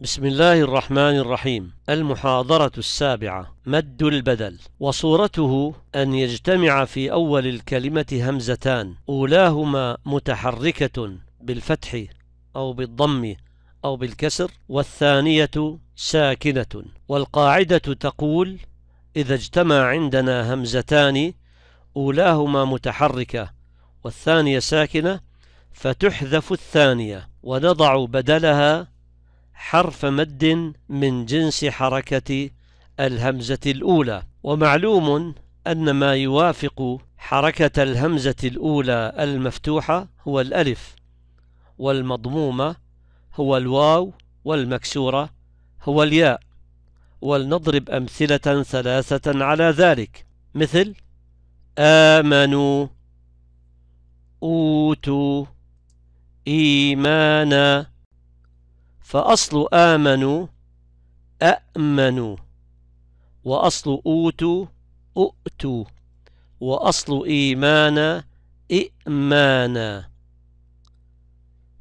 بسم الله الرحمن الرحيم المحاضرة السابعة مد البدل وصورته أن يجتمع في أول الكلمة همزتان أولاهما متحركة بالفتح أو بالضم أو بالكسر والثانية ساكنة والقاعدة تقول إذا اجتمع عندنا همزتان أولاهما متحركة والثانية ساكنة فتحذف الثانية ونضع بدلها حرف مد من جنس حركة الهمزة الأولى ومعلوم أن ما يوافق حركة الهمزة الأولى المفتوحة هو الألف والمضمومة هو الواو والمكسورة هو الياء ولنضرب أمثلة ثلاثة على ذلك مثل آمنوا أوتوا إيمانا فأصل آمنوا أأمنوا وأصل أوتوا أؤتوا وأصل إيمان إئمانا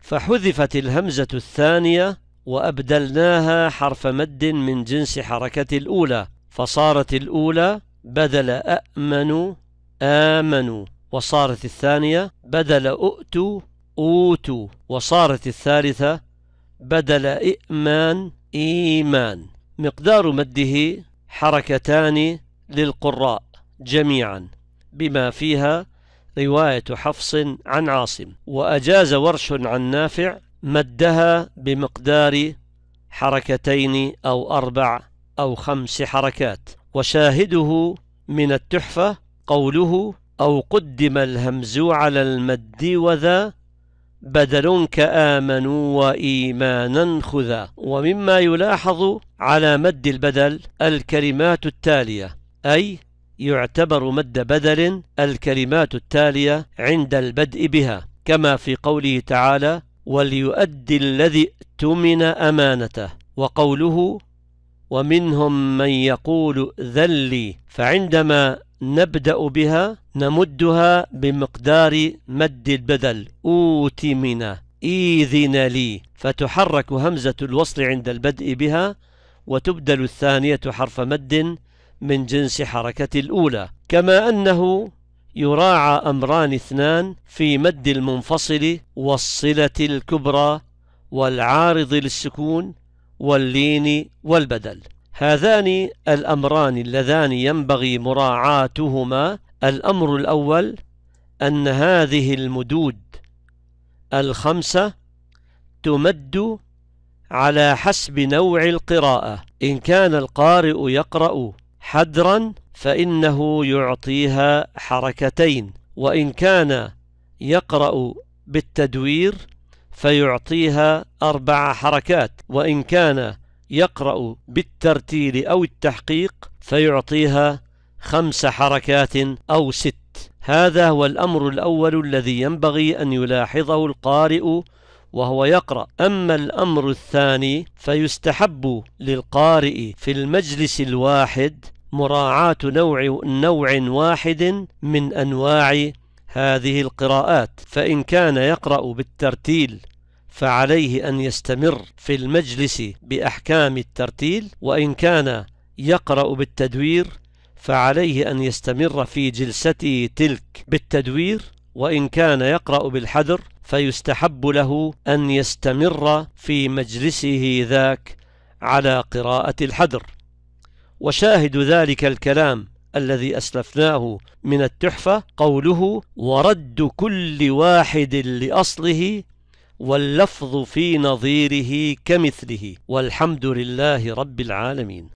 فحذفت الهمزة الثانية وأبدلناها حرف مد من جنس حركة الأولى فصارت الأولى بدل أأمنوا آمنوا وصارت الثانية بدل أؤتوا أوتوا وصارت الثالثة بدل إئمان إيمان مقدار مده حركتان للقراء جميعا بما فيها رواية حفص عن عاصم وأجاز ورش عن نافع مدها بمقدار حركتين أو أربع أو خمس حركات وشاهده من التحفة قوله أو قدم الهمز على المد وذا بدل كآمنوا وإيمانا خذا ومما يلاحظ على مد البدل الكلمات التالية أي يعتبر مد بدل الكلمات التالية عند البدء بها كما في قوله تعالى وليؤدي الذي ائتمن أمانته وقوله ومنهم من يقول ذلي فعندما نبدأ بها نمدها بمقدار مد البدل أوتمن إيذن لي فتحرك همزة الوصل عند البدء بها وتبدل الثانية حرف مد من جنس حركة الأولى كما أنه يراعى أمران اثنان في مد المنفصل والصلة الكبرى والعارض للسكون واللين والبدل هذان الأمران اللذان ينبغي مراعاتهما الأمر الأول أن هذه المدود الخمسة تمد على حسب نوع القراءة إن كان القارئ يقرأ حدرا فإنه يعطيها حركتين وإن كان يقرأ بالتدوير فيعطيها أربع حركات وإن كان يقرأ بالترتيل أو التحقيق فيعطيها خمس حركات أو ست هذا هو الأمر الأول الذي ينبغي أن يلاحظه القارئ وهو يقرأ أما الأمر الثاني فيستحب للقارئ في المجلس الواحد مراعاة نوع نوع واحد من أنواع هذه القراءات فإن كان يقرأ بالترتيل فعليه أن يستمر في المجلس بأحكام الترتيل وإن كان يقرأ بالتدوير فعليه أن يستمر في جلسته تلك بالتدوير وإن كان يقرأ بالحذر فيستحب له أن يستمر في مجلسه ذاك على قراءة الحذر وشاهد ذلك الكلام الذي أسلفناه من التحفة قوله ورد كل واحد لأصله واللفظ في نظيره كمثله والحمد لله رب العالمين